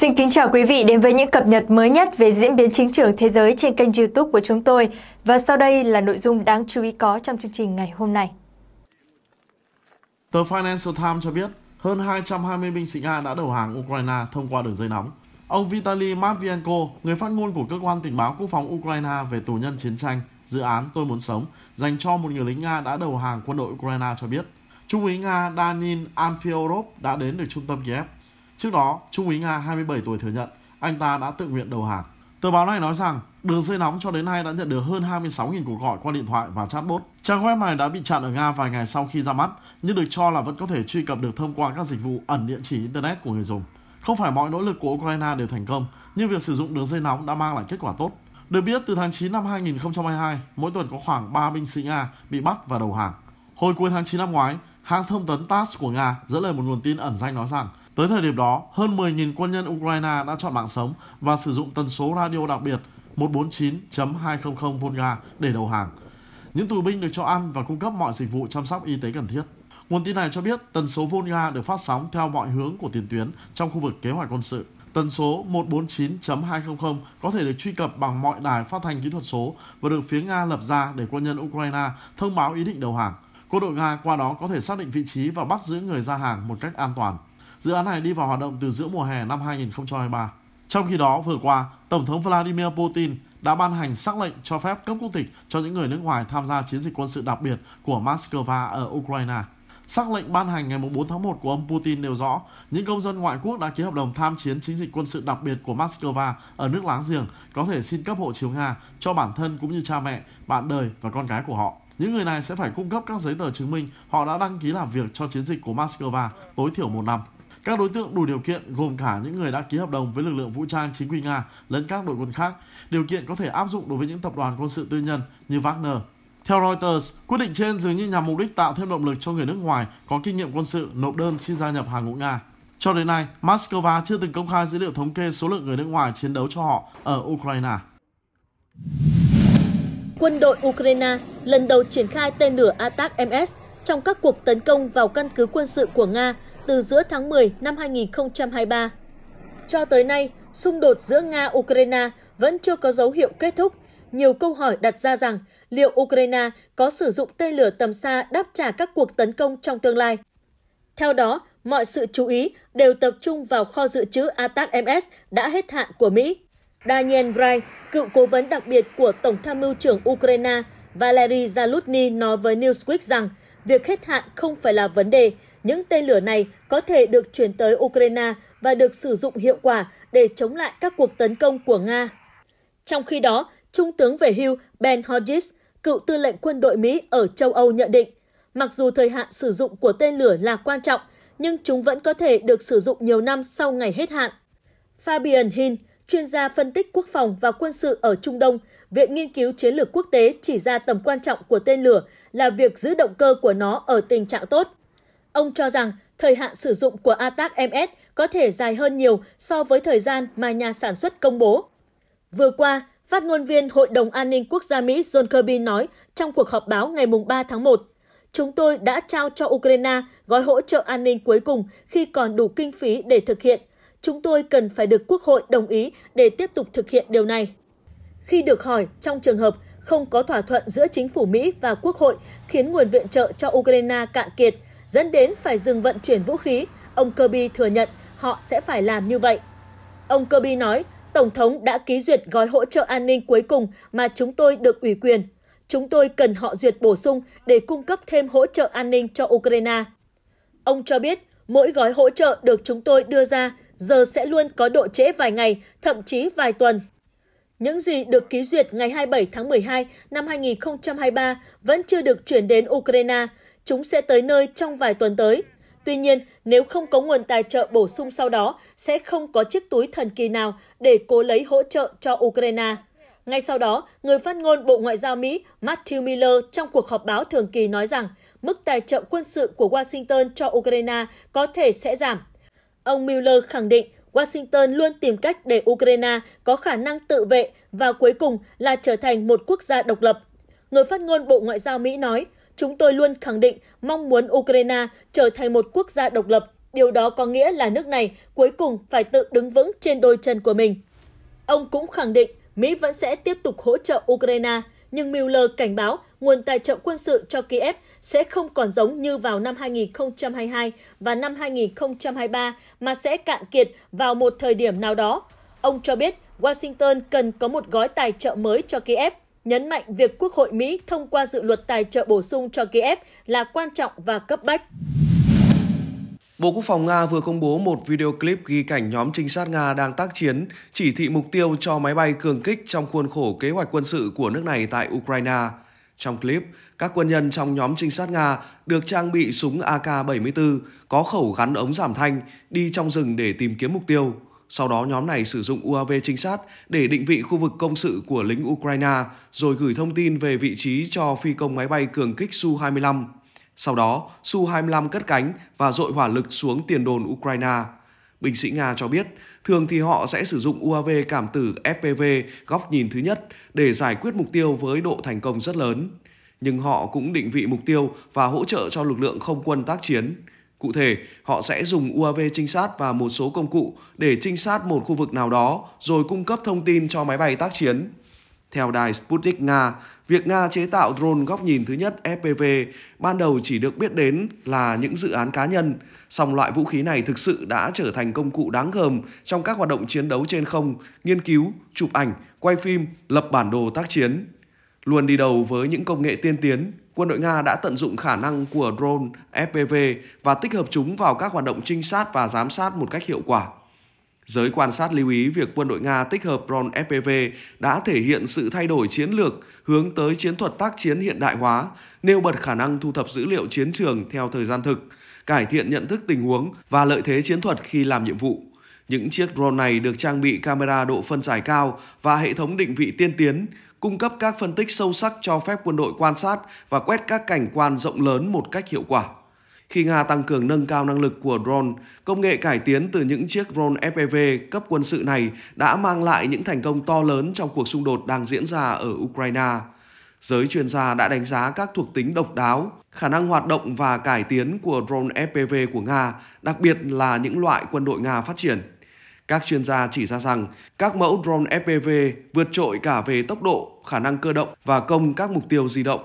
Xin kính chào quý vị đến với những cập nhật mới nhất về diễn biến chính trường thế giới trên kênh youtube của chúng tôi. Và sau đây là nội dung đáng chú ý có trong chương trình ngày hôm nay. Tờ Financial Times cho biết, hơn 220 binh sĩ Nga đã đầu hàng Ukraine thông qua đường dây nóng. Ông Vitaly Matvienko, người phát ngôn của cơ quan tình báo quốc phòng Ukraine về tù nhân chiến tranh, dự án Tôi Muốn Sống, dành cho một người lính Nga đã đầu hàng quân đội Ukraine cho biết. Trung úy Nga Danin Anfiorov đã đến được trung tâm Kiev Trước đó, Trung úy Nga 27 tuổi thừa nhận anh ta đã tự nguyện đầu hàng. Tờ báo này nói rằng đường dây nóng cho đến nay đã nhận được hơn 26.000 cuộc gọi qua điện thoại và chatbot. Trang web này đã bị chặn ở Nga vài ngày sau khi ra mắt, nhưng được cho là vẫn có thể truy cập được thông qua các dịch vụ ẩn địa chỉ Internet của người dùng. Không phải mọi nỗ lực của Ukraine đều thành công, nhưng việc sử dụng đường dây nóng đã mang lại kết quả tốt. Được biết, từ tháng 9 năm 2022, mỗi tuần có khoảng 3 binh sĩ Nga bị bắt và đầu hàng. Hồi cuối tháng 9 năm ngoái, hãng thông tấn TASS của Nga dẫn lời một nguồn tin ẩn danh nói rằng Tới thời điểm đó, hơn 10.000 quân nhân Ukraine đã chọn mạng sống và sử dụng tần số radio đặc biệt 149.200 Volga để đầu hàng. Những tù binh được cho ăn và cung cấp mọi dịch vụ chăm sóc y tế cần thiết. Nguồn tin này cho biết tần số Volga được phát sóng theo mọi hướng của tiền tuyến trong khu vực kế hoạch quân sự. Tần số 149.200 có thể được truy cập bằng mọi đài phát thanh kỹ thuật số và được phía Nga lập ra để quân nhân Ukraine thông báo ý định đầu hàng. Quân đội Nga qua đó có thể xác định vị trí và bắt giữ người ra hàng một cách an toàn dự án này đi vào hoạt động từ giữa mùa hè năm 2023. Trong khi đó, vừa qua, Tổng thống Vladimir Putin đã ban hành sắc lệnh cho phép cấp quốc tịch cho những người nước ngoài tham gia chiến dịch quân sự đặc biệt của Moscow ở Ukraine. Sắc lệnh ban hành ngày 4 tháng 1 của ông Putin nêu rõ, những công dân ngoại quốc đã ký hợp đồng tham chiến chiến dịch quân sự đặc biệt của Moscow ở nước láng giềng có thể xin cấp hộ chiếu Nga cho bản thân cũng như cha mẹ, bạn đời và con cái của họ. Những người này sẽ phải cung cấp các giấy tờ chứng minh họ đã đăng ký làm việc cho chiến dịch của Moscow tối thiểu một năm. Các đối tượng đủ điều kiện gồm cả những người đã ký hợp đồng với lực lượng vũ trang chính quy Nga lẫn các đội quân khác. Điều kiện có thể áp dụng đối với những tập đoàn quân sự tư nhân như Wagner. Theo Reuters, quyết định trên dường như nhằm mục đích tạo thêm động lực cho người nước ngoài có kinh nghiệm quân sự nộp đơn xin gia nhập hàng ngũ Nga. Cho đến nay, Moscow chưa từng công khai dữ liệu thống kê số lượng người nước ngoài chiến đấu cho họ ở Ukraine. Quân đội Ukraine lần đầu triển khai tên lửa Atak-MS trong các cuộc tấn công vào căn cứ quân sự của Nga từ giữa tháng 10 năm 2023. Cho tới nay, xung đột giữa Nga-Ukraine vẫn chưa có dấu hiệu kết thúc. Nhiều câu hỏi đặt ra rằng liệu Ukraine có sử dụng tên lửa tầm xa đáp trả các cuộc tấn công trong tương lai. Theo đó, mọi sự chú ý đều tập trung vào kho dự trữ ATAC-MS đã hết hạn của Mỹ. Daniel Wright, cựu cố vấn đặc biệt của Tổng tham mưu trưởng Ukraine Valery Zalutny nói với Newsweek rằng việc hết hạn không phải là vấn đề, những tên lửa này có thể được chuyển tới Ukraine và được sử dụng hiệu quả để chống lại các cuộc tấn công của Nga. Trong khi đó, Trung tướng về hưu Ben Hodges, cựu tư lệnh quân đội Mỹ ở châu Âu nhận định, mặc dù thời hạn sử dụng của tên lửa là quan trọng, nhưng chúng vẫn có thể được sử dụng nhiều năm sau ngày hết hạn. Fabian Hin, chuyên gia phân tích quốc phòng và quân sự ở Trung Đông, Viện Nghiên cứu Chiến lược Quốc tế chỉ ra tầm quan trọng của tên lửa là việc giữ động cơ của nó ở tình trạng tốt. Ông cho rằng thời hạn sử dụng của ATAC MS có thể dài hơn nhiều so với thời gian mà nhà sản xuất công bố. Vừa qua, phát ngôn viên Hội đồng An ninh Quốc gia Mỹ John Kirby nói trong cuộc họp báo ngày 3 tháng 1, chúng tôi đã trao cho Ukraine gói hỗ trợ an ninh cuối cùng khi còn đủ kinh phí để thực hiện. Chúng tôi cần phải được Quốc hội đồng ý để tiếp tục thực hiện điều này. Khi được hỏi trong trường hợp không có thỏa thuận giữa chính phủ Mỹ và Quốc hội khiến nguồn viện trợ cho Ukraine cạn kiệt, dẫn đến phải dừng vận chuyển vũ khí, ông Kirby thừa nhận họ sẽ phải làm như vậy. Ông Kirby nói, Tổng thống đã ký duyệt gói hỗ trợ an ninh cuối cùng mà chúng tôi được ủy quyền. Chúng tôi cần họ duyệt bổ sung để cung cấp thêm hỗ trợ an ninh cho Ukraine. Ông cho biết, mỗi gói hỗ trợ được chúng tôi đưa ra giờ sẽ luôn có độ trễ vài ngày, thậm chí vài tuần. Những gì được ký duyệt ngày 27 tháng 12 năm 2023 vẫn chưa được chuyển đến Ukraine, chúng sẽ tới nơi trong vài tuần tới. Tuy nhiên, nếu không có nguồn tài trợ bổ sung sau đó, sẽ không có chiếc túi thần kỳ nào để cố lấy hỗ trợ cho Ukraine. Ngay sau đó, người phát ngôn Bộ Ngoại giao Mỹ Matthew Miller trong cuộc họp báo thường kỳ nói rằng mức tài trợ quân sự của Washington cho Ukraine có thể sẽ giảm. Ông Miller khẳng định Washington luôn tìm cách để Ukraine có khả năng tự vệ và cuối cùng là trở thành một quốc gia độc lập. Người phát ngôn Bộ Ngoại giao Mỹ nói, chúng tôi luôn khẳng định mong muốn Ukraine trở thành một quốc gia độc lập. Điều đó có nghĩa là nước này cuối cùng phải tự đứng vững trên đôi chân của mình. Ông cũng khẳng định Mỹ vẫn sẽ tiếp tục hỗ trợ Ukraine, nhưng Mueller cảnh báo nguồn tài trợ quân sự cho Kiev sẽ không còn giống như vào năm 2022 và năm 2023 mà sẽ cạn kiệt vào một thời điểm nào đó. Ông cho biết Washington cần có một gói tài trợ mới cho Kiev nhấn mạnh việc Quốc hội Mỹ thông qua dự luật tài trợ bổ sung cho Kiev là quan trọng và cấp bách. Bộ Quốc phòng Nga vừa công bố một video clip ghi cảnh nhóm trinh sát Nga đang tác chiến, chỉ thị mục tiêu cho máy bay cường kích trong khuôn khổ kế hoạch quân sự của nước này tại Ukraine. Trong clip, các quân nhân trong nhóm trinh sát Nga được trang bị súng AK-74 có khẩu gắn ống giảm thanh đi trong rừng để tìm kiếm mục tiêu. Sau đó nhóm này sử dụng UAV trinh sát để định vị khu vực công sự của lính Ukraine rồi gửi thông tin về vị trí cho phi công máy bay cường kích Su-25. Sau đó, Su-25 cất cánh và dội hỏa lực xuống tiền đồn Ukraine. Binh sĩ Nga cho biết, thường thì họ sẽ sử dụng UAV cảm tử FPV góc nhìn thứ nhất để giải quyết mục tiêu với độ thành công rất lớn. Nhưng họ cũng định vị mục tiêu và hỗ trợ cho lực lượng không quân tác chiến. Cụ thể, họ sẽ dùng UAV trinh sát và một số công cụ để trinh sát một khu vực nào đó rồi cung cấp thông tin cho máy bay tác chiến. Theo đài Sputnik Nga, việc Nga chế tạo drone góc nhìn thứ nhất FPV ban đầu chỉ được biết đến là những dự án cá nhân, song loại vũ khí này thực sự đã trở thành công cụ đáng gờm trong các hoạt động chiến đấu trên không, nghiên cứu, chụp ảnh, quay phim, lập bản đồ tác chiến. Luôn đi đầu với những công nghệ tiên tiến, quân đội Nga đã tận dụng khả năng của drone FPV và tích hợp chúng vào các hoạt động trinh sát và giám sát một cách hiệu quả. Giới quan sát lưu ý việc quân đội Nga tích hợp drone FPV đã thể hiện sự thay đổi chiến lược hướng tới chiến thuật tác chiến hiện đại hóa, nêu bật khả năng thu thập dữ liệu chiến trường theo thời gian thực, cải thiện nhận thức tình huống và lợi thế chiến thuật khi làm nhiệm vụ. Những chiếc drone này được trang bị camera độ phân giải cao và hệ thống định vị tiên tiến, cung cấp các phân tích sâu sắc cho phép quân đội quan sát và quét các cảnh quan rộng lớn một cách hiệu quả. Khi Nga tăng cường nâng cao năng lực của drone, công nghệ cải tiến từ những chiếc drone FPV e cấp quân sự này đã mang lại những thành công to lớn trong cuộc xung đột đang diễn ra ở Ukraine. Giới chuyên gia đã đánh giá các thuộc tính độc đáo, khả năng hoạt động và cải tiến của drone FPV e của Nga, đặc biệt là những loại quân đội Nga phát triển. Các chuyên gia chỉ ra rằng các mẫu drone FPV vượt trội cả về tốc độ, khả năng cơ động và công các mục tiêu di động.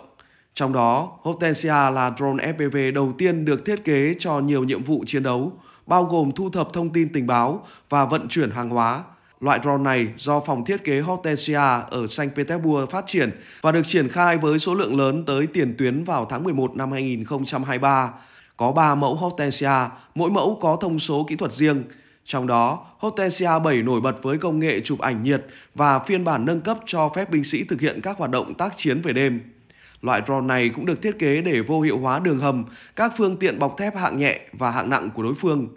Trong đó, Hortensia là drone FPV đầu tiên được thiết kế cho nhiều nhiệm vụ chiến đấu, bao gồm thu thập thông tin tình báo và vận chuyển hàng hóa. Loại drone này do phòng thiết kế Hortensia ở Saint Petersburg phát triển và được triển khai với số lượng lớn tới tiền tuyến vào tháng 11 năm 2023. Có 3 mẫu Hortensia, mỗi mẫu có thông số kỹ thuật riêng. Trong đó, Hortensia 7 nổi bật với công nghệ chụp ảnh nhiệt và phiên bản nâng cấp cho phép binh sĩ thực hiện các hoạt động tác chiến về đêm. Loại drone này cũng được thiết kế để vô hiệu hóa đường hầm, các phương tiện bọc thép hạng nhẹ và hạng nặng của đối phương.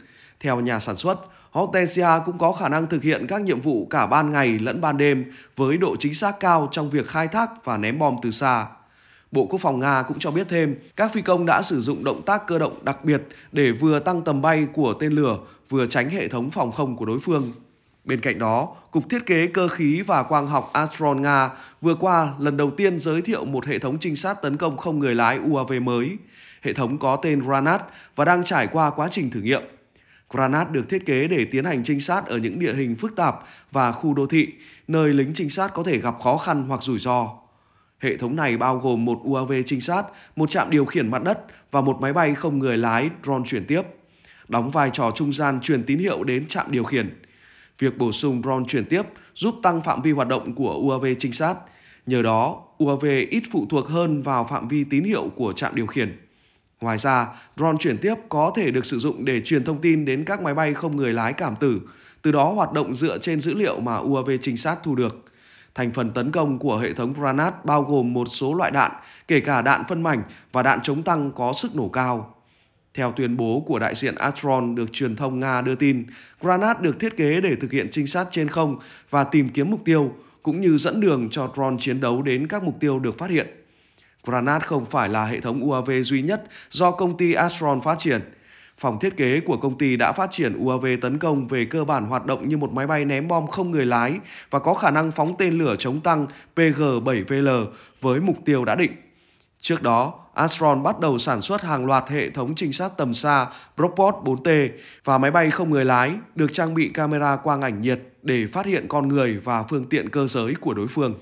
Theo nhà sản xuất, Hortensia cũng có khả năng thực hiện các nhiệm vụ cả ban ngày lẫn ban đêm với độ chính xác cao trong việc khai thác và ném bom từ xa. Bộ Quốc phòng Nga cũng cho biết thêm, các phi công đã sử dụng động tác cơ động đặc biệt để vừa tăng tầm bay của tên lửa, vừa tránh hệ thống phòng không của đối phương. Bên cạnh đó, Cục Thiết kế Cơ khí và Quang học Astron Nga vừa qua lần đầu tiên giới thiệu một hệ thống trinh sát tấn công không người lái UAV mới. Hệ thống có tên Granat và đang trải qua quá trình thử nghiệm. Granat được thiết kế để tiến hành trinh sát ở những địa hình phức tạp và khu đô thị, nơi lính trinh sát có thể gặp khó khăn hoặc rủi ro. Hệ thống này bao gồm một UAV trinh sát, một trạm điều khiển mặt đất và một máy bay không người lái drone chuyển tiếp, đóng vai trò trung gian truyền tín hiệu đến trạm điều khiển. Việc bổ sung drone chuyển tiếp giúp tăng phạm vi hoạt động của UAV trinh sát. Nhờ đó, UAV ít phụ thuộc hơn vào phạm vi tín hiệu của trạm điều khiển. Ngoài ra, drone chuyển tiếp có thể được sử dụng để truyền thông tin đến các máy bay không người lái cảm tử, từ đó hoạt động dựa trên dữ liệu mà UAV trinh sát thu được. Thành phần tấn công của hệ thống Granat bao gồm một số loại đạn, kể cả đạn phân mảnh và đạn chống tăng có sức nổ cao. Theo tuyên bố của đại diện Atron được truyền thông Nga đưa tin, Granat được thiết kế để thực hiện trinh sát trên không và tìm kiếm mục tiêu, cũng như dẫn đường cho drone chiến đấu đến các mục tiêu được phát hiện. Granat không phải là hệ thống UAV duy nhất do công ty Astron phát triển – Phòng thiết kế của công ty đã phát triển UAV tấn công về cơ bản hoạt động như một máy bay ném bom không người lái và có khả năng phóng tên lửa chống tăng PG-7VL với mục tiêu đã định. Trước đó, Astron bắt đầu sản xuất hàng loạt hệ thống trinh sát tầm xa Propot 4T và máy bay không người lái được trang bị camera quang ảnh nhiệt để phát hiện con người và phương tiện cơ giới của đối phương.